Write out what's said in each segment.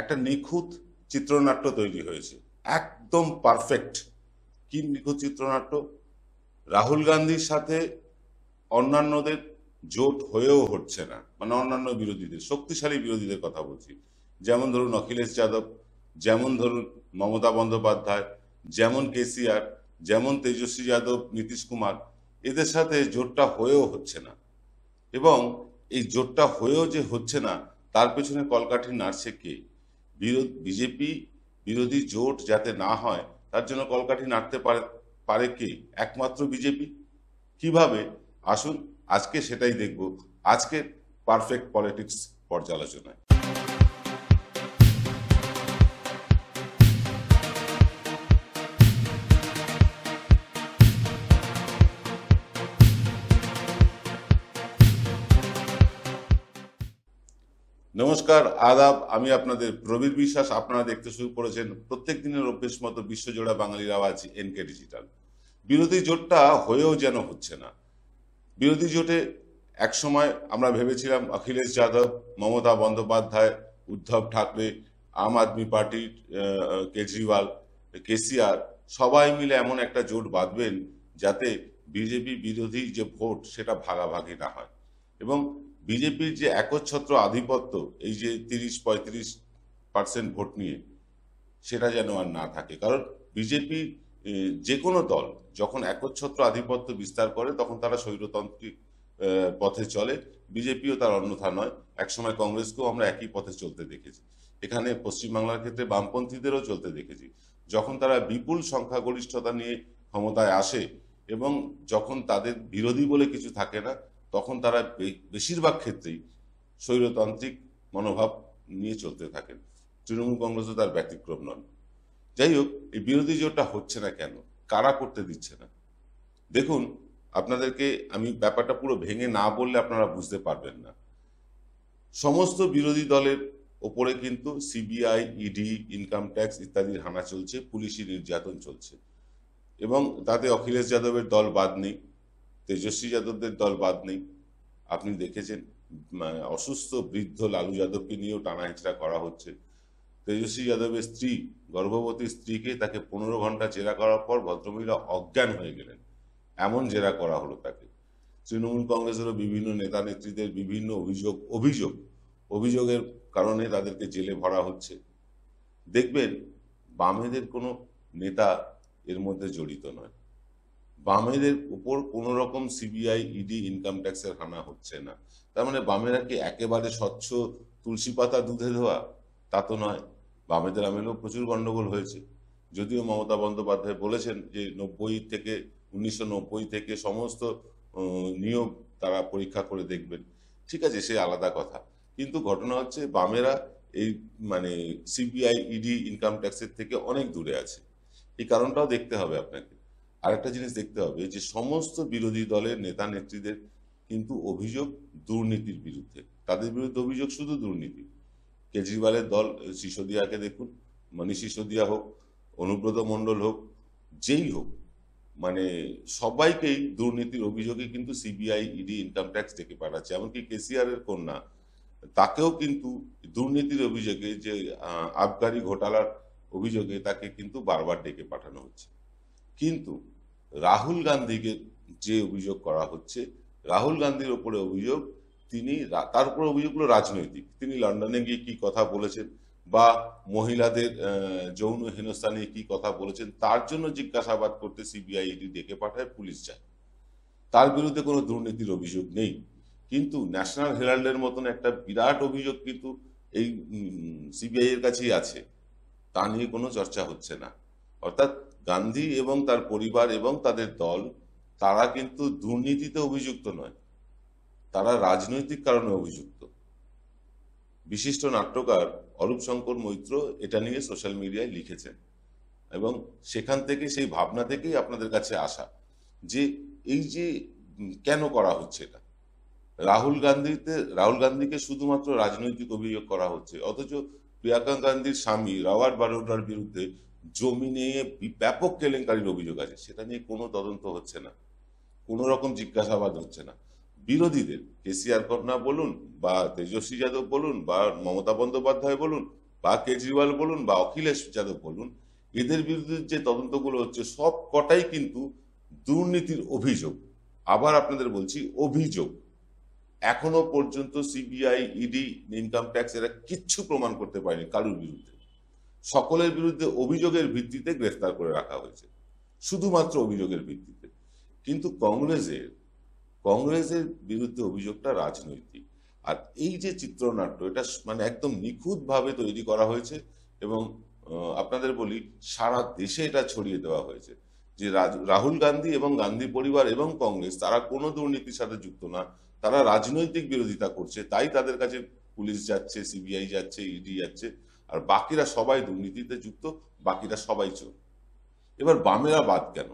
একটা নিখুঁত চিত্রনাট্য তৈরি হয়েছে একদম পারফেক্ট কি নিখুঁত চিত্রনাট্য রাহুল গান্ধীর সাথে অন্যান্যদের জোট হয়েও হচ্ছে না মানে অন্যান্য বিরোধীদের শক্তিশালী বিরোধীদের কথা বলছি যেমন ধরুন অখিলেশ যাদব যেমন ধরুন মমতা বন্দ্যোপাধ্যায় যেমন কেসিআর যেমন তেজস্বী যাদব নীতিশ কুমার এদের সাথে জোটটা হয়েও হচ্ছে না এবং এই জোটটা হয়েও যে হচ্ছে না তার পেছনে কলকাঠি নাড়ছে কে বিরোধ বিজেপি বিরোধী জোট যাতে না হয় তার জন্য কলকাঠি নাড়তে পারে পারে কে একমাত্র বিজেপি কিভাবে আসুন আজকে সেটাই দেখব আজকের পারফেক্ট পলিটিক্স পর্যালোচনায় নমস্কার আদাব আমি আপনাদের প্রবীর বিশ্বাস আপনারা দেখতে শুরু করেছেন প্রত্যেক দিনের অভ্যেস মতো বিশ্বজোড়া বাঙালির আওয়াজ কে ডিজিটাল বিরোধী জোটটা হয়েও যেন হচ্ছে না বিরোধী জোটে একসময় আমরা ভেবেছিলাম অখিলেশ যাদব মমতা বন্দ্যোপাধ্যায় উদ্ধব ঠাকরে আম আদমি পার্টির কেজরিওয়াল কেসিআর সবাই মিলে এমন একটা জোট বাঁধবেন যাতে বিজেপি বিরোধী যে ভোট সেটা ভাগাভাগি না হয় এবং বিজেপির যে একচ্ছত্র আধিপত্য এই যে তিরিশ পঁয়ত্রিশ পার্সেন্ট ভোট নিয়ে সেটা যেন আর না থাকে কারণ বিজেপি যে কোনো দল যখন একচ্ছত্র আধিপত্য বিস্তার করে তখন তারা স্বৈরতান্ত্রিক পথে চলে বিজেপিও তার অন্যথা নয় একসময় কংগ্রেসকেও আমরা একই পথে চলতে দেখেছি এখানে পশ্চিমবাংলার ক্ষেত্রে বামপন্থীদেরও চলতে দেখেছি যখন তারা বিপুল সংখ্যাগরিষ্ঠতা নিয়ে ক্ষমতায় আসে এবং যখন তাদের বিরোধী বলে কিছু থাকে না তখন তারা বেশিরভাগ ক্ষেত্রেই স্বৈরতান্ত্রিক মনোভাব নিয়ে চলতে থাকেন তৃণমূল কংগ্রেসও তার ব্যতিক্রম নন যাই হোক এই বিরোধী জোটটা হচ্ছে না কেন কারা করতে দিচ্ছে না দেখুন আপনাদেরকে আমি ব্যাপারটা পুরো ভেঙে না বললে আপনারা বুঝতে পারবেন না সমস্ত বিরোধী দলের ওপরে কিন্তু সিবিআই ইডি ইনকাম ট্যাক্স ইত্যাদির হানা চলছে পুলিশি নির্যাতন চলছে এবং তাতে অখিলেশ যাদবের দল বাদ নেই তেজস্বী যাদবদের দল বাদ নেই আপনি দেখেছেন অসুস্থ বৃদ্ধ লালু যাদবকে নিয়েও টানা হেঁচড়া করা হচ্ছে তেজস্বী যাদবের স্ত্রী গর্ভবতী স্ত্রীকে তাকে পনেরো ঘন্টা জেরা করার পর ভদ্রমহিলা অজ্ঞান হয়ে গেলেন এমন জেরা করা হলো তাকে তৃণমূল কংগ্রেসেরও বিভিন্ন নেতা নেত্রীদের বিভিন্ন অভিযোগ অভিযোগ অভিযোগের কারণে তাদেরকে জেলে ভরা হচ্ছে দেখবেন বামেদের কোনো নেতা এর মধ্যে জড়িত নয় বামেদের উপর কোন রকম সিবিআই ইডি ইনকাম ট্যাক্সের হানা হচ্ছে না তার মানে বামেরা কি একেবারে স্বচ্ছ তুলসী পাতা দুধে ধোয়া তা তো নয় বামেদের আমেলেও প্রচুর গণ্ডগোল হয়েছে যদিও মমতা বন্দ্যোপাধ্যায় বলেছেন যে নব্বই থেকে উনিশশো থেকে সমস্ত নিয়োগ তারা পরীক্ষা করে দেখবেন ঠিক আছে সে আলাদা কথা কিন্তু ঘটনা হচ্ছে বামেরা এই মানে সিবিআই ইডি ইনকাম ট্যাক্সের থেকে অনেক দূরে আছে এই কারণটাও দেখতে হবে আপনাকে আরেকটা জিনিস দেখতে হবে যে সমস্ত বিরোধী দলের নেতা নেত্রীদের কিন্তু অভিযোগ দুর্নীতির বিরুদ্ধে তাদের বিরুদ্ধে অভিযোগ শুধু দুর্নীতি কেজরিওয়ালের দল সিসোদিয়াকে দেখুন মানে সিসোদিয়া হোক অনুব্রত মণ্ডল হোক যেই হোক মানে সবাইকেই দুর্নীতির অভিযোগে কিন্তু সিবিআই ইডি ইনকাম ট্যাক্স ডেকে পাঠাচ্ছে এমনকি কেসিআরের কন্যা তাকেও কিন্তু দুর্নীতির অভিযোগে যে আবগারি ঘোটালার অভিযোগে তাকে কিন্তু বারবার ডেকে পাঠানো হচ্ছে কিন্তু রাহুল গান্ধীকে যে অভিযোগ করা হচ্ছে রাহুল গান্ধীর ওপরে অভিযোগ তিনি তার উপর অভিযোগগুলো রাজনৈতিক তিনি লন্ডনে গিয়ে কি কথা বলেছেন বা মহিলাদের যৌন হেনস্থা নিয়ে কি কথা বলেছেন তার জন্য জিজ্ঞাসাবাদ করতে সিবিআই এটি ডেকে পাঠায় পুলিশ যায় তার বিরুদ্ধে কোনো দুর্নীতির অভিযোগ নেই কিন্তু ন্যাশনাল হেরাল্ডের মতন একটা বিরাট অভিযোগ কিন্তু এই সিবিআই এর কাছেই আছে তা নিয়ে কোনো চর্চা হচ্ছে না অর্থাৎ গান্ধী এবং তার পরিবার এবং তাদের দল তারা কিন্তু দুর্নীতিতে অভিযুক্ত নয় তারা রাজনৈতিক কারণে অভিযুক্ত বিশিষ্ট নাট্যকার অরূপ শঙ্কর মৈত্র এটা নিয়ে সোশ্যাল মিডিয়ায় লিখেছেন এবং সেখান থেকে সেই ভাবনা থেকেই আপনাদের কাছে আসা যে এই যে কেন করা হচ্ছে এটা রাহুল গান্ধীতে রাহুল গান্ধীকে শুধুমাত্র রাজনৈতিক অভিযোগ করা হচ্ছে অথচ প্রিয়াঙ্কা গান্ধীর স্বামী রাওয়ার বারোডার বিরুদ্ধে জমি নিয়ে ব্যাপক কেলেঙ্কারির অভিযোগ আছে সেটা নিয়ে কোনো তদন্ত হচ্ছে না কোনো রকম জিজ্ঞাসাবাদ হচ্ছে না বিরোধীদের কেসিআর কন্যা বলুন বা তেজস্বী যাদব বলুন বা মমতা বন্দ্যোপাধ্যায় বলুন বা কেজরিওয়াল বলুন বা অখিলেশ যাদব বলুন এদের বিরুদ্ধে যে তদন্তগুলো হচ্ছে সব কটাই কিন্তু দুর্নীতির অভিযোগ আবার আপনাদের বলছি অভিযোগ এখনো পর্যন্ত সিবিআই ইডি ইনকাম ট্যাক্স এরা কিচ্ছু প্রমাণ করতে পারেনি কারুর বিরুদ্ধে সকলের বিরুদ্ধে অভিযোগের ভিত্তিতে গ্রেফতার করে রাখা হয়েছে শুধুমাত্র অভিযোগের ভিত্তিতে কিন্তু কংগ্রেসের কংগ্রেসের বিরুদ্ধে অভিযোগটা রাজনৈতিক আর এই যে চিত্রনাট্য এটা মানে একদম নিখুঁতভাবে তৈরি করা হয়েছে এবং আপনাদের বলি সারা দেশে এটা ছড়িয়ে দেওয়া হয়েছে যে রাহুল গান্ধী এবং গান্ধী পরিবার এবং কংগ্রেস তারা কোনো দুর্নীতির সাথে যুক্ত না তারা রাজনৈতিক বিরোধিতা করছে তাই তাদের কাছে পুলিশ যাচ্ছে সিবিআই যাচ্ছে ইডি যাচ্ছে আর বাকিরা সবাই দুর্নীতিতে যুক্ত বাকিরা সবাই চোর এবার বামেরা বাদ কেন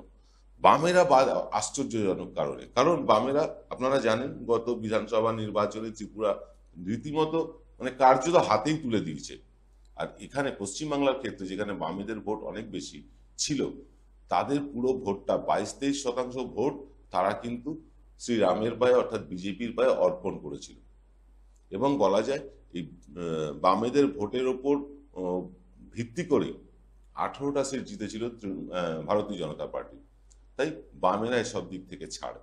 বামেরা বাদ আশ্চর্যজনক কারণে কারণ বামেরা আপনারা জানেন গত বিধানসভা নির্বাচনে ত্রিপুরা রীতিমতো মানে কার্যত হাতেই তুলে দিয়েছে আর এখানে পশ্চিমবাংলার ক্ষেত্রে যেখানে বামেদের ভোট অনেক বেশি ছিল তাদের পুরো ভোটটা বাইশ তেইশ শতাংশ ভোট তারা কিন্তু শ্রীরামের পায়ে অর্থাৎ বিজেপির পায়ে অর্পণ করেছিল এবং বলা যায় এই বামেদের ভোটের ওপর ভিত্তি করে আঠারোটা সিট জিতেছিল ভারতীয় জনতা পার্টি তাই বামেরা এসব দিক থেকে ছাড়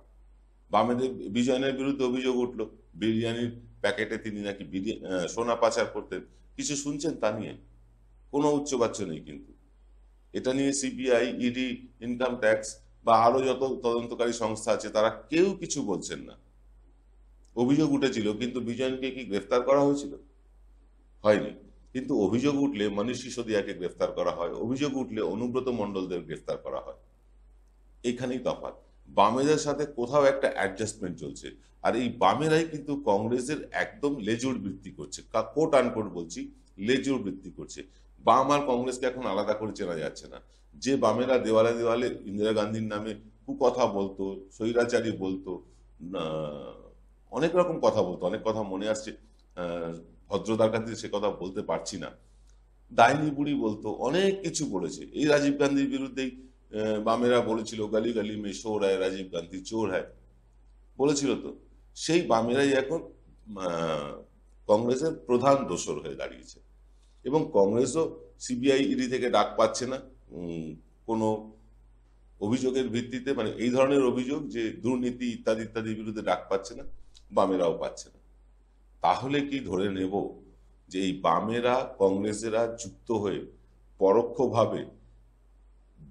বামেদের বিজয়নের বিরুদ্ধে অভিযোগ উঠল বিরিয়ানির প্যাকেটে তিনি নাকি সোনা পাচার করতেন কিছু শুনছেন তা নিয়ে কোনো উচ্চবাচ্য নেই কিন্তু এটা নিয়ে সিবিআই ইডি ইনকাম ট্যাক্স বা আরো যত তদন্তকারী সংস্থা আছে তারা কেউ কিছু বলছেন না অভিযোগ উঠেছিল কিন্তু বিজয়নকে কি গ্রেফতার করা হয়েছিল হয়নি কিন্তু অভিযোগ উঠলে মনীষ সিসোদিয়াকে গ্রেফতার করা হয় অভিযোগ উঠলে অনুব্রত মণ্ডলদের গ্রেফতার করা হয় এখানেই তফাৎ বামেদের সাথে কোথাও একটা অ্যাডজাস্টমেন্ট চলছে আর এই বামেরাই কিন্তু কংগ্রেসের একদম লেজুর বৃত্তি করছে কোট আনকোট বলছি লেজুর বৃত্তি করছে বাম আর কংগ্রেসকে এখন আলাদা করে চেনা যাচ্ছে না যে বামেরা দেওয়ালে দেওয়ালে ইন্দিরা গান্ধীর নামে কুকথা বলতো স্বৈরাচারী বলতো অনেক রকম কথা বলতো অনেক কথা মনে আসছে ভদ্রতার কাছে সে কথা বলতে পারছি না ডাইনি বুড়ি বলতো অনেক কিছু বলেছে এই রাজীব গান্ধীর বিরুদ্ধেই বামেরা বলেছিল গালি গালি মে রায় রাজীব গান্ধী চোর হয় বলেছিল তো সেই বামেরাই এখন কংগ্রেসের প্রধান দোষর হয়ে দাঁড়িয়েছে এবং কংগ্রেসও সিবিআই ইডি থেকে ডাক পাচ্ছে না কোনো অভিযোগের ভিত্তিতে মানে এই ধরনের অভিযোগ যে দুর্নীতি ইত্যাদি ইত্যাদির বিরুদ্ধে ডাক পাচ্ছে না বামেরাও পাচ্ছে না তাহলে কি ধরে নেব যে এই বামেরা কংগ্রেসেরা যুক্ত হয়ে পরোক্ষভাবে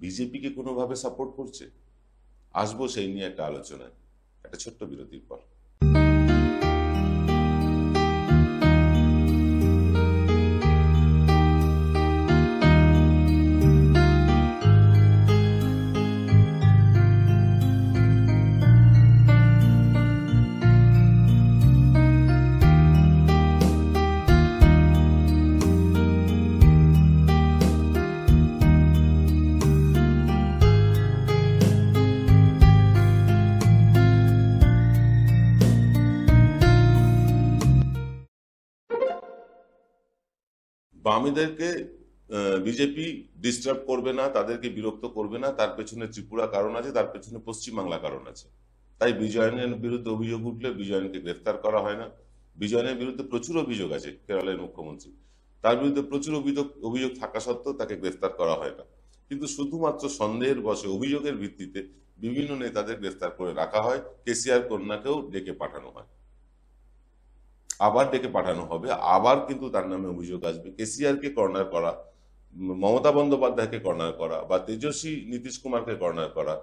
বিজেপিকে কোনোভাবে সাপোর্ট করছে আসবো সেই নিয়ে একটা আলোচনায় একটা ছোট্ট বিরতির পর আওয়ামীদেরকে বিজেপি ডিস্টার্ব করবে না তাদেরকে বিরক্ত করবে না তার পেছনে ত্রিপুরা কারণ আছে তার পেছনে পশ্চিমবাংলা কারণ আছে তাই বিজয়নের বিরুদ্ধে অভিযোগ উঠলে বিজয়নকে গ্রেফতার করা হয় না বিজয়নের বিরুদ্ধে প্রচুর অভিযোগ আছে কেরালের মুখ্যমন্ত্রী তার বিরুদ্ধে প্রচুর অভিযোগ অভিযোগ থাকা সত্ত্বেও তাকে গ্রেফতার করা হয় না কিন্তু শুধুমাত্র সন্দেহের বসে অভিযোগের ভিত্তিতে বিভিন্ন নেতাদের গ্রেফতার করে রাখা হয় কেসিআর কন্যাকেও ডেকে পাঠানো হয় আবার ডেকে পাঠানো হবে আবার কিন্তু তার নামে অভিযোগ আসবে কেসিআরকে কর্নার করা মমতা বন্দ্যোপাধ্যায়কে কর্নার করা বা তেজস্বী নীতিশ কুমারকে কর্নার করা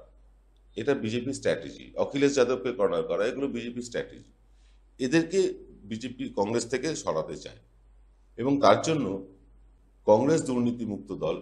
এটা বিজেপি স্ট্র্যাটেজি অখিলেশ যাদবকে কর্নার করা এগুলো বিজেপি স্ট্র্যাটেজি এদেরকে বিজেপি কংগ্রেস থেকে সরাতে চায় এবং তার জন্য কংগ্রেস দুর্নীতিমুক্ত দল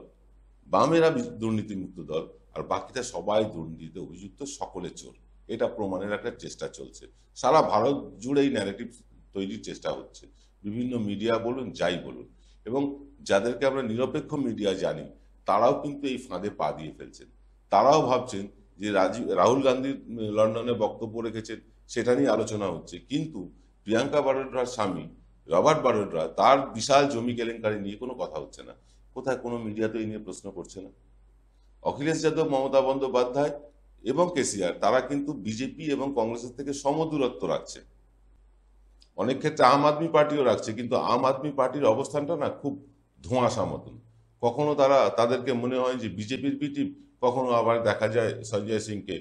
বামেরা দুর্নীতিমুক্ত দল আর বাকিটা সবাই দুর্নীতিতে অভিযুক্ত সকলে চোর এটা প্রমাণের একটা চেষ্টা চলছে সারা ভারত জুড়ে এই ন্যারেটিভ তৈরির চেষ্টা হচ্ছে বিভিন্ন মিডিয়া বলুন যাই বলুন এবং যাদেরকে আমরা নিরপেক্ষ মিডিয়া জানি তারাও কিন্তু এই ফাঁদে পা দিয়ে ফেলছেন তারাও ভাবছেন যে রাজীব রাহুল গান্ধী লন্ডনে বক্তব্য রেখেছেন সেটা নিয়ে আলোচনা হচ্ছে কিন্তু প্রিয়াঙ্কা বাডোড্রার স্বামী রবার্ট বাডোড্রা তার বিশাল জমি কেলেঙ্কারি নিয়ে কোনো কথা হচ্ছে না কোথায় কোনো মিডিয়া তো এই নিয়ে প্রশ্ন করছে না অখিলেশ যাদব মমতা বন্দ্যোপাধ্যায় এবং কেসিআর তারা কিন্তু বিজেপি এবং কংগ্রেসের থেকে সমদূরত্ব রাখছে অনেক ক্ষেত্রে আম আদমি পার্টিও রাখছে কিন্তু আম আদমি পার্টির অবস্থানটা না খুব ধোঁয়াশা মতন কখনো তারা তাদেরকে মনে হয় যে বিজেপির পিটি কখনো আবার দেখা যায় সঞ্জয় সিংকে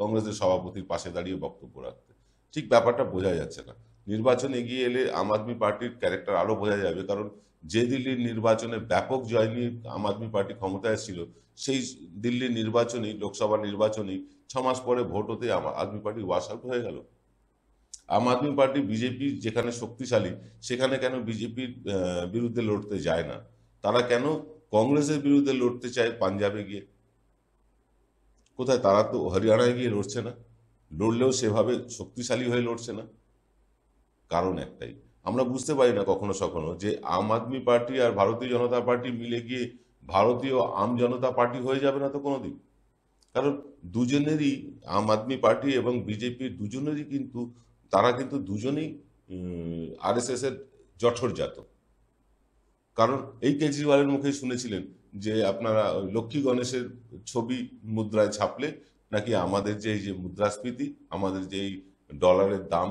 কংগ্রেসের সভাপতির পাশে দাঁড়িয়ে বক্তব্য রাখতে ঠিক ব্যাপারটা বোঝা যাচ্ছে না নির্বাচন এগিয়ে এলে আম আদমি পার্টির ক্যারেক্টার আরও বোঝা যাবে কারণ যে দিল্লির নির্বাচনে ব্যাপক জয় নিয়ে আম আদমি পার্টি ক্ষমতায় ছিল সেই দিল্লির নির্বাচনী লোকসভা নির্বাচনেই ছমাস পরে ভোট হতে Aam Aadmi party wash out হয়ে গেল আম আদমি পার্টি বিজেপি যেখানে শক্তিশালী সেখানে কেন বিজেপির বিরুদ্ধে লড়তে যায় না তারা কেন কংগ্রেসের বিরুদ্ধে লড়তে চায় পাঞ্জাবে গিয়ে কোথায় তারা তো হরিয়ানায় গিয়ে লড়ছে না লড়লেও সেভাবে শক্তিশালী হয়ে লড়ছে না কারণ একটাই আমরা বুঝতে পারি না কখনো সখনো যে আম আদমি পার্টি আর ভারতীয় জনতা পার্টি মিলে গিয়ে ভারতীয় আম জনতা পার্টি হয়ে যাবে না তো কোনো দিন কারণ দুজনেরই আম আদমি পার্টি এবং বিজেপির দুজনেরই কিন্তু তারা কিন্তু দুজনেই এস এর জঠরজাত কারণ এই কেজরিওয়ালের মুখে শুনেছিলেন যে আপনারা লক্ষ্মী গণেশের ছবি মুদ্রায় ছাপলে নাকি আমাদের যে এই যে মুদ্রাস্ফীতি আমাদের যে এই ডলারের দাম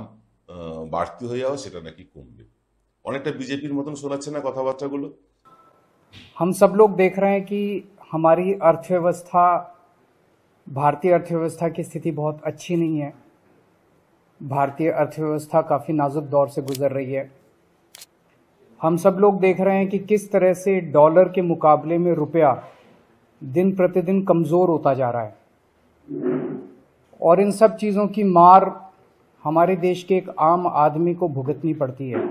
বাড়তি হয়ে যাওয়া সেটা নাকি কমবে অনেকটা বিজেপির মতন শোনাচ্ছে না কথাবার্তাগুলো हम सब लोग देख रहे हैं कि हमारी अर्थव्यवस्था भारतीय अर्थव्यवस्था की स्थिति बहुत अच्छी नहीं है भारतीय अर्थव्यवस्था काफ़ी नाजुक दौर से गुजर रही है हम सब लोग देख रहे हैं कि किस तरह से डॉलर के मुकाबले में रुपया दिन प्रतिदिन कमज़ोर होता जा रहा है और इन सब चीज़ों की मार हमारे देश के एक आम आदमी को भुगतनी पड़ती है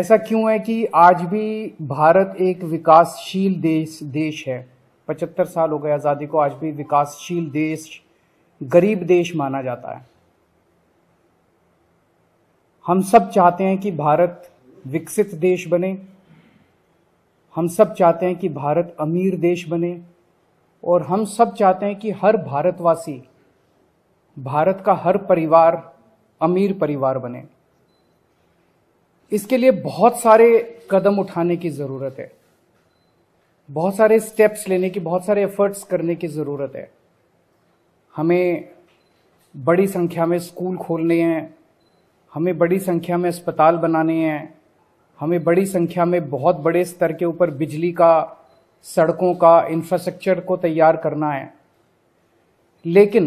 ऐसा क्यों है कि आज भी भारत एक विकासशील देश देश है पचहत्तर साल हो गए आज़ादी को आज भी विकासशील देश गरीब देश माना जाता है हम सब चाहते हैं कि भारत विकसित देश बने हम सब चाहते हैं कि भारत अमीर देश बने और हम सब चाहते हैं कि हर भारतवासी भारत का हर परिवार अमीर परिवार बने इसके लिए बहुत सारे कदम उठाने की ज़रूरत है बहुत सारे स्टेप्स लेने की बहुत सारे एफर्ट्स करने की ज़रूरत है हमें बड़ी संख्या में स्कूल खोलने हैं हमें बड़ी संख्या में अस्पताल बनाने हैं हमें बड़ी संख्या में बहुत बड़े स्तर के ऊपर बिजली का सड़कों का इंफ्रास्ट्रक्चर को तैयार करना है लेकिन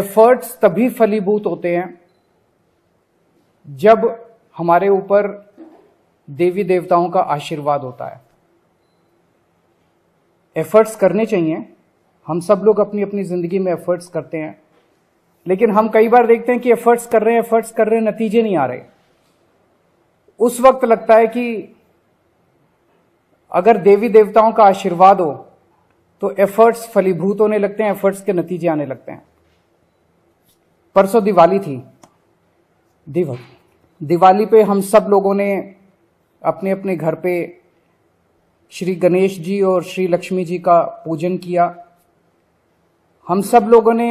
एफर्ट्स तभी फलीभूत होते हैं जब हमारे ऊपर देवी देवताओं का आशीर्वाद होता है एफर्ट्स करने चाहिए हम सब लोग अपनी अपनी ज़िंदगी में एफर्ट्स करते हैं लेकिन हम कई बार देखते हैं कि एफर्ट्स कर रहे हैं एफर्ट्स कर रहे हैं नतीजे नहीं आ रहे उस वक्त लगता है कि अगर देवी देवताओं का आशीर्वाद हो तो एफर्ट्स फलीभूत होने लगते हैं एफर्ट्स के नतीजे आने लगते हैं परसों दिवाली थी दिवाली पे हम सब लोगों ने अपने अपने घर पे श्री गणेश जी और श्री लक्ष्मी जी का पूजन किया हम सब लोगों ने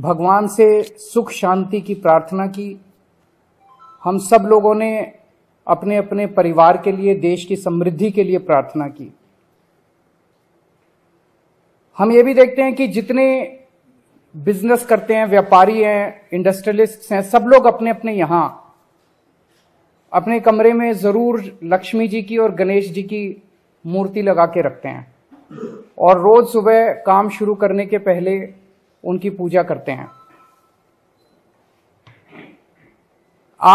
भगवान से सुख शांति की प्रार्थना की हम सब लोगों ने अपने अपने परिवार के लिए देश की समृद्धि के लिए प्रार्थना की हम ये भी देखते हैं कि जितने बिजनेस करते हैं व्यापारी हैं इंडस्ट्रियलिस्ट हैं सब लोग अपने अपने यहां अपने कमरे में जरूर लक्ष्मी जी की और गणेश जी की मूर्ति लगा के रखते हैं और रोज सुबह काम शुरू करने के पहले उनकी पूजा करते हैं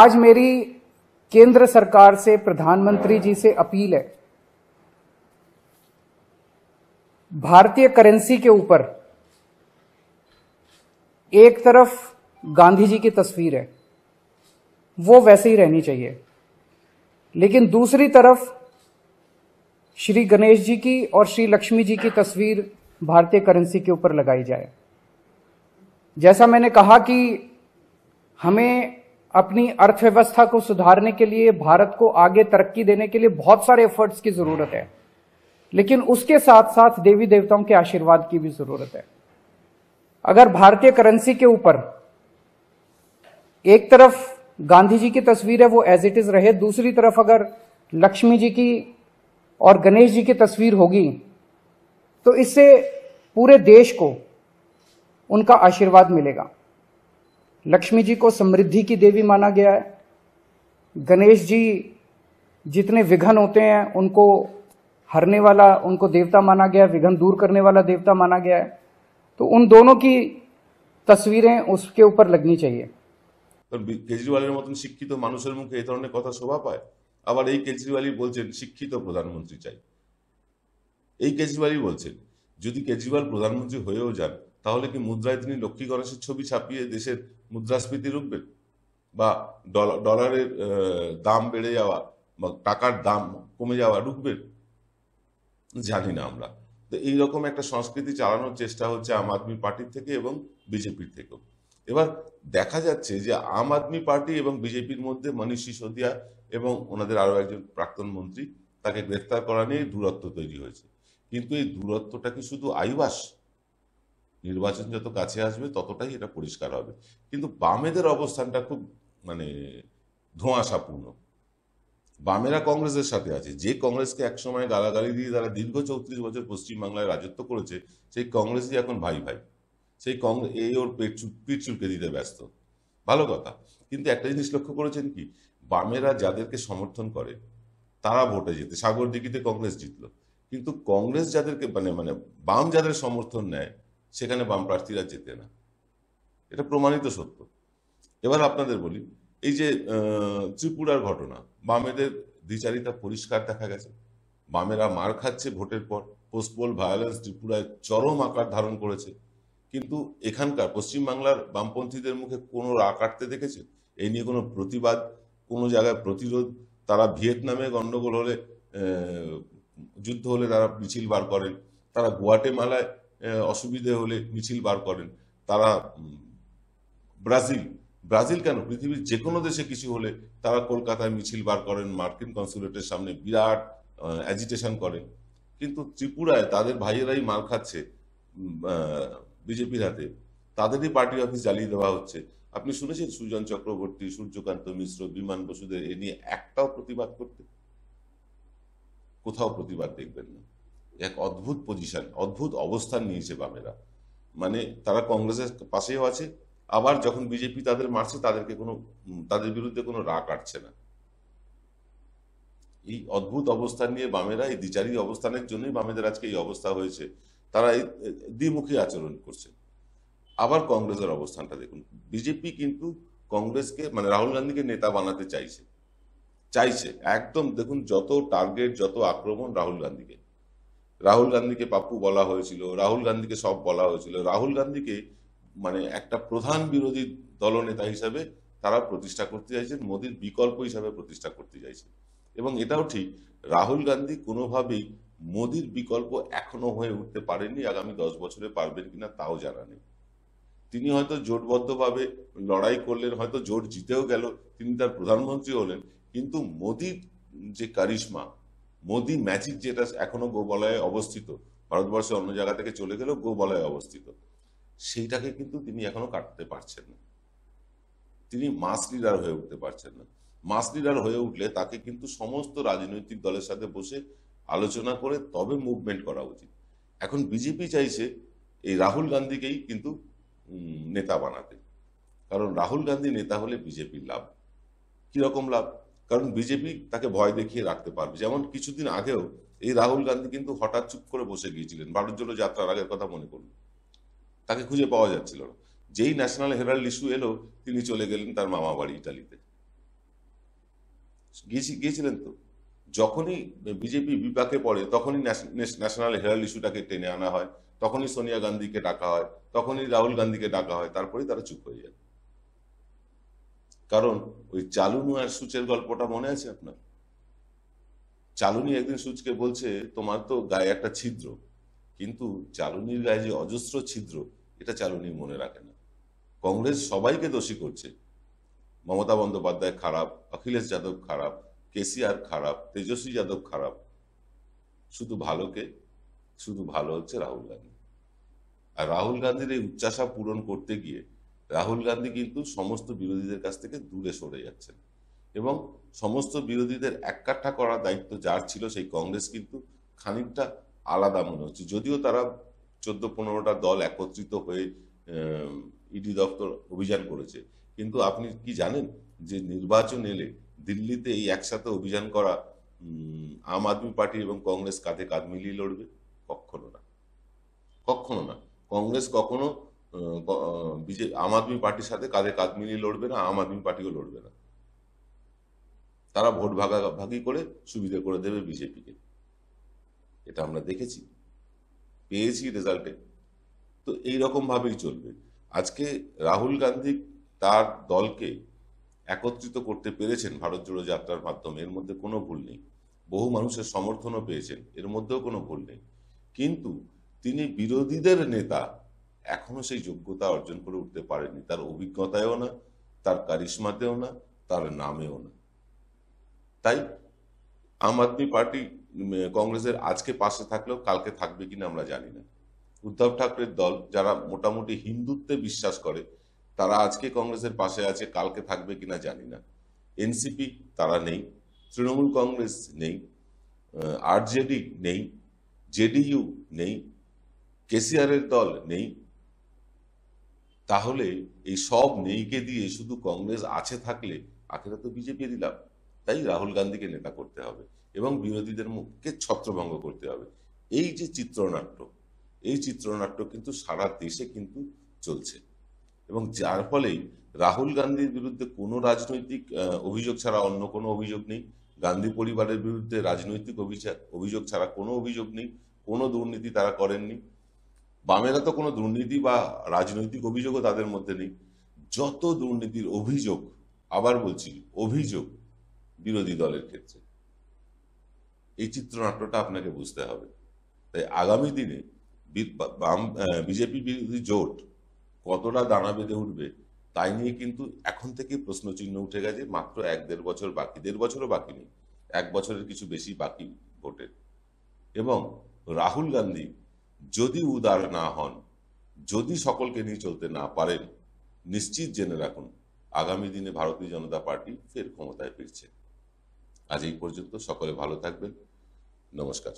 आज मेरी केंद्र सरकार से प्रधानमंत्री जी से अपील है भारतीय करेंसी के ऊपर एक तरफ गांधी जी की तस्वीर है वो वैसे ही रहनी चाहिए लेकिन दूसरी तरफ श्री गणेश जी की और श्री लक्ष्मी जी की तस्वीर भारतीय करेंसी के ऊपर लगाई जाए जैसा मैंने कहा कि हमें अपनी अर्थव्यवस्था को सुधारने के लिए भारत को आगे तरक्की देने के लिए बहुत सारे एफर्ट्स की जरूरत है लेकिन उसके साथ साथ देवी देवताओं के आशीर्वाद की भी जरूरत है अगर भारतीय करेंसी के ऊपर एक तरफ गांधी जी की तस्वीर है वो एज इट इज रहे दूसरी तरफ अगर लक्ष्मी जी की और गणेश जी की तस्वीर होगी तो इससे पूरे देश को उनका आशीर्वाद मिलेगा लक्ष्मी जी को समृद्धि की देवी माना गया है गणेश जी जितने विघन होते हैं उनको हरने वाला उनको देवता माना गया विघन दूर करने वाला देवता माना गया है तो उन दोनों की तस्वीरें उसके ऊपर लगनी चाहिए কেজরিওয়ালের মতন শিক্ষিত মানুষের মুখে এই ধরনের কথা আবার এই কেজরিওয়ালই বলছেন শিক্ষিত প্রধানমন্ত্রী চাই এই কেজরিওয়ালই বলছেন যদি কেজরিওয়াল প্রধানমন্ত্রী হয়েও যান তাহলে কি মুদ্রায় তিনি লক্ষ্মী গণেশের ছবি ছাপিয়ে দেশের মুদ্রাস্ফীতি রুখবেন বা ডলারের দাম বেড়ে যাওয়া বা টাকার দাম কমে যাওয়া রুখবেন জানি না আমরা তো এইরকম একটা সংস্কৃতি চালানোর চেষ্টা হচ্ছে আম আদমি পার্টির থেকে এবং বিজেপির থেকেও এবার দেখা যাচ্ছে যে আম আদমি পার্টি এবং বিজেপির মধ্যে মনীষ সিসোদিয়া এবং ওনাদের আরও একজন প্রাক্তন মন্ত্রী তাকে গ্রেফতার করা নিয়ে দূরত্ব তৈরি হয়েছে কিন্তু এই দূরত্বটা কি শুধু আইবাস নির্বাচন যত কাছে আসবে ততটাই এটা পরিষ্কার হবে কিন্তু বামেদের অবস্থানটা খুব মানে ধোঁয়াশাপূর্ণ বামেরা কংগ্রেসের সাথে আছে যে কংগ্রেসকে একসময় গালাগালি দিয়ে তারা দীর্ঘ চৌত্রিশ বছর পশ্চিমবাংলায় রাজত্ব করেছে সেই কংগ্রেসই এখন ভাই ভাই সেই কংগ্রেস এই ওর পেট চুপ পিট চুলকে দিতে ব্যস্ত ভালো কথা কিন্তু একটা জিনিস লক্ষ্য করেছেন কি বামেরা যাদেরকে সমর্থন করে তারা ভোটে জিতে সাগর দিঘিতে কংগ্রেস জিতলো কিন্তু কংগ্রেস যাদেরকে মানে মানে বাম যাদের সমর্থন নেয় সেখানে বাম প্রার্থীরা জেতে না এটা প্রমাণিত সত্য এবার আপনাদের বলি এই যে ত্রিপুরার ঘটনা বামেদের দ্বিচারিতা পরিষ্কার দেখা গেছে বামেরা মার খাচ্ছে ভোটের পর পোস্টপোল ভায়োলেন্স ত্রিপুরায় চরম আকার ধারণ করেছে কিন্তু এখানকার পশ্চিমবাংলার বামপন্থীদের মুখে কোনো রা কাটতে দেখেছে এই নিয়ে কোনো প্রতিবাদ কোনো জায়গায় প্রতিরোধ তারা ভিয়েতনামে গণ্ডগোল হলে যুদ্ধ হলে তারা মিছিল বার করেন তারা গুয়াটেমালায় অসুবিধে হলে মিছিল বার করেন তারা ব্রাজিল ব্রাজিল কেন পৃথিবীর যে কোনো দেশে কিছু হলে তারা কলকাতায় মিছিল বার করেন মার্কিন কনসুলেটের সামনে বিরাট অ্যাজিটেশন করেন কিন্তু ত্রিপুরায় তাদের ভাইয়েরাই মাল খাচ্ছে বিজেপির হাতে তাদেরই পার্টি অফিস জ্বালিয়ে দেওয়া হচ্ছে আপনি শুনেছেন সুজন চক্রবর্তী সূর্যকান্ত মিশ্র বিমান বসুদের এ নিয়ে একটাও প্রতিবাদ করতে কোথাও প্রতিবাদ দেখবেন না এক অদ্ভুত পজিশন অদ্ভুত অবস্থান নিয়েছে বামেরা মানে তারা কংগ্রেসের পাশেও আছে আবার যখন বিজেপি তাদের মারছে তাদেরকে কোনো তাদের বিরুদ্ধে কোনো রা কাটছে না এই অদ্ভুত অবস্থান নিয়ে বামেরা এই দ্বিচারী অবস্থানের জন্যই বামেদের আজকে এই অবস্থা হয়েছে তারা এই দ্বিমুখী আচরণ করছে আবার কংগ্রেসের অবস্থানটা দেখুন বিজেপি কিন্তু কংগ্রেসকে মানে রাহুল গান্ধীকে নেতা বানাতে চাইছে চাইছে একদম দেখুন যত টার্গেট যত আক্রমণ রাহুল গান্ধীকে রাহুল গান্ধীকে পাপ্পু বলা হয়েছিল রাহুল গান্ধীকে সব বলা হয়েছিল রাহুল গান্ধীকে মানে একটা প্রধান বিরোধী দলনেতা হিসাবে তারা প্রতিষ্ঠা করতে চাইছেন মোদীর বিকল্প হিসাবে প্রতিষ্ঠা করতে চাইছেন এবং এটাও ঠিক রাহুল গান্ধী কোনোভাবেই মোদির বিকল্প এখনো হয়ে উঠতে পারেনি আগামী দশ বছরে পারবেন কিনা তাও জানা নেই তিনি হয়তো জোটবদ্ধভাবে লড়াই করলেন হয়তো জোট জিতেও গেল তিনি তার প্রধানমন্ত্রী হলেন কিন্তু মোদির যে কারিশমা মোদি ম্যাজিক যেটা এখনো গোবলয়ে অবস্থিত ভারতবর্ষের অন্য জায়গা থেকে চলে গেলেও গোবলয়ে অবস্থিত সেইটাকে কিন্তু তিনি এখনো কাটতে পারছেন না তিনি মাস লিডার হয়ে উঠতে পারছেন না মাস লিডার হয়ে উঠলে তাকে কিন্তু সমস্ত রাজনৈতিক দলের সাথে বসে আলোচনা করে তবে মুভমেন্ট করা উচিত এখন বিজেপি চাইছে এই রাহুল গান্ধীকেই কিন্তু নেতা বানাতে কারণ রাহুল গান্ধী নেতা হলে বিজেপির লাভ কীরকম লাভ কারণ বিজেপি তাকে ভয় দেখিয়ে রাখতে পারবে যেমন কিছুদিন আগেও এই রাহুল গান্ধী কিন্তু হঠাৎ চুপ করে বসে গিয়েছিলেন ভারত জোড়ো যাত্রার আগের কথা মনে করুন তাকে খুঁজে পাওয়া যাচ্ছিল না যেই ন্যাশনাল হেরাল্ড ইস্যু এলো তিনি চলে গেলেন তার মামা বাড়ি ইটালিতে গিয়েছিলেন তো যখনই বিজেপি বিপাকে পড়ে তখনই ন্যাশনাল হেরাল্ড ইস্যুটাকে টেনে আনা হয় তখনই সোনিয়া গান্ধীকে ডাকা হয় তখনই রাহুল গান্ধীকে ডাকা হয় তারপরেই তারা চুপ হয়ে যায় কারণ ওই চালুনু আর সুচের গল্পটা মনে আছে আপনার চালুনি একদিন সুচকে বলছে তোমার তো গায়ে একটা ছিদ্র কিন্তু চালুনির গায়ে যে অজস্র ছিদ্র এটা চালুনি মনে রাখে না কংগ্রেস সবাইকে দোষী করছে মমতা বন্দ্যোপাধ্যায় খারাপ অখিলেশ যাদব খারাপ কেসিআর খারাপ তেজস্বী যাদব খারাপ শুধু ভালোকে শুধু ভালো হচ্ছে রাহুল গান্ধী আর রাহুল গান্ধীর এই উচ্চাশা পূরণ করতে গিয়ে রাহুল গান্ধী কিন্তু সমস্ত বিরোধীদের কাছ থেকে দূরে সরে যাচ্ছেন এবং সমস্ত বিরোধীদের একাঠা করার দায়িত্ব যার ছিল সেই কংগ্রেস কিন্তু খানিকটা আলাদা মনে হচ্ছে যদিও তারা চোদ্দ পনেরোটা দল একত্রিত হয়ে ইডি দপ্তর অভিযান করেছে কিন্তু আপনি কি জানেন যে নির্বাচন এলে দিল্লিতে এই একসাথে অভিযান করা আম আদমি পার্টি এবং কংগ্রেস কাঁধে কাঁধ মিলিয়ে লড়বে কখনো না কখনো না কংগ্রেস কখনো বিজেপি আম আদমি পার্টির সাথে কাঁধে কাঁধ মিলিয়ে লড়বে না আম আদমি পার্টিও লড়বে না তারা ভোট ভাগাভাগি করে সুবিধা করে দেবে বিজেপিকে এটা আমরা দেখেছি পেয়েছি রেজাল্টে তো ভাবেই চলবে আজকে রাহুল গান্ধী তার দলকে একত্রিত করতে পেরেছেন ভারত জোড়ো যাত্রার মাধ্যমে এর মধ্যে কোনো ভুল নেই বহু মানুষের সমর্থনও পেয়েছেন এর মধ্যেও কোনো ভুল নেই কিন্তু তিনি বিরোধীদের নেতা এখনো সেই যোগ্যতা অর্জন করে উঠতে পারেনি তার অভিজ্ঞতায়ও না তার কারিশ্মাতেও না তার নামেও না তাই আম আদমি পার্টি কংগ্রেসের আজকে পাশে থাকলেও কালকে থাকবে কিনা আমরা জানি না উদ্ধব ঠাকরের দল যারা মোটামুটি হিন্দুত্বে বিশ্বাস করে তারা আজকে কংগ্রেসের পাশে আছে কালকে থাকবে কিনা জানি না এনসিপি তারা নেই তৃণমূল কংগ্রেস নেই আরজেডি নেই জেডিইউ নেই কেসিআরের দল নেই তাহলে এই সব নেইকে দিয়ে শুধু কংগ্রেস আছে থাকলে আখেরা তো বিজেপি দিলাম তাই রাহুল গান্ধীকে নেতা করতে হবে এবং বিরোধীদের মুখকে ছত্রভঙ্গ করতে হবে এই যে চিত্রনাট্য এই চিত্রনাট্য কিন্তু সারা দেশে কিন্তু চলছে এবং যার ফলেই রাহুল গান্ধীর বিরুদ্ধে কোনো রাজনৈতিক অভিযোগ ছাড়া অন্য কোনো অভিযোগ নেই গান্ধী পরিবারের বিরুদ্ধে রাজনৈতিক অভিযোগ অভিযোগ ছাড়া কোনো অভিযোগ নেই কোনো দুর্নীতি তারা করেননি বামেরা তো কোনো দুর্নীতি বা রাজনৈতিক অভিযোগও তাদের মধ্যে নেই যত দুর্নীতির অভিযোগ আবার বলছি অভিযোগ বিরোধী দলের ক্ষেত্রে এই চিত্রনাট্যটা আপনাকে বুঝতে হবে তাই আগামী দিনে বাম বিজেপি বিরোধী জোট কতটা দানা বেঁধে উঠবে তাই নিয়ে কিন্তু এখন থেকে প্রশ্নচিহ্ন উঠে গেছে মাত্র এক দেড় বছর বাকি দেড় বছরও বাকি নেই এক বছরের কিছু বেশি বাকি ভোটের এবং রাহুল গান্ধী যদি উদার না হন যদি সকলকে নিয়ে চলতে না পারেন নিশ্চিত জেনে রাখুন আগামী দিনে ভারতীয় জনতা পার্টি ফের ক্ষমতায় ফিরছে আজ এই পর্যন্ত সকলে ভালো থাকবেন নমস্কার